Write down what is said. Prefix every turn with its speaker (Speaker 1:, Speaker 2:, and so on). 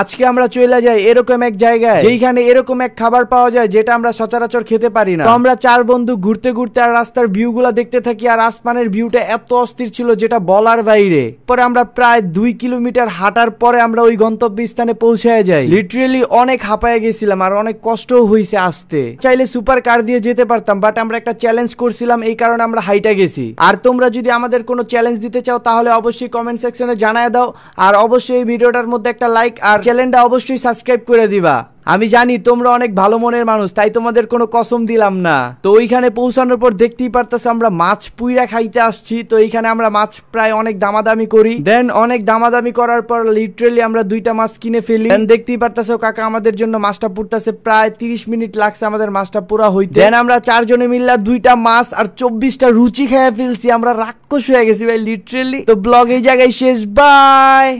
Speaker 1: আজকে আমরা চলে যাই এরকম এক জায়গায় যেখানে এরকম এক খাবার পাওয়া যায় যেটা আমরা সচরাচর খেতে পারি না আমরা চার বন্ধু ঘুরতে ঘুরতে আর রাস্তার ভিউগুলো দেখতে থাকি আর আসমানের ভিউটা এত অস্থির ছিল যেটা বলার বাইরে পরে আমরা প্রায় দুই কিলোমিটার হাঁটার পরে আমরা ওই গন্তব্য স্থানে পৌঁছায় যাই লিটারেলি অনেক হাঁপায় গেছিলাম আর অনেক কষ্টও হয়েছে আসতে চাইলে সুপার কার দিয়ে যেতে পারতাম বাট আমরা একটা চ্যালেঞ্জ করছিলাম এই কারণে আমরা হাইটা গেছি আর তোমরা যদি আমাদের কোনো চ্যালেঞ্জ দিতে চাও তাহলে অবশ্যই কমেন্ট সেকশনে জানায় দাও আর অবশ্যই ভিডিওটার মধ্যে একটা লাইক আর চ্যানেলটা অবশ্যই সাবস্ক্রাইব করে দিবা আমি জানি তোমরা অনেক ভালো মনের মানুষ তাই তোমাদের কোনো কসম দিলাম না তো ওইখানে পৌঁছানোর পর দেখতেই পারতেছি আমরা মাছ পুইরা খাইতে আসছি তো এইখানে আমরা মাছ প্রায় অনেক দামাদামি করি দেন অনেক দামাদামি করার পর লিটারেলি আমরা দুইটা মাছ কিনে ফেলি দেন দেখতেই পারতেছো কাকা আমাদের জন্য মাছটা পুরতেছে প্রায় তিরিশ মিনিট লাগছে আমাদের মাছটা পুরা হইতে দেন আমরা চারজনে মিললা দুইটা মাছ আর চব্বিশটা রুচি খেয়ে ফেলছি আমরা রাক্ষস হয়ে গেছি ভাই লিটারেলি তো ব্লগ এই জায়গায় শেষ বাই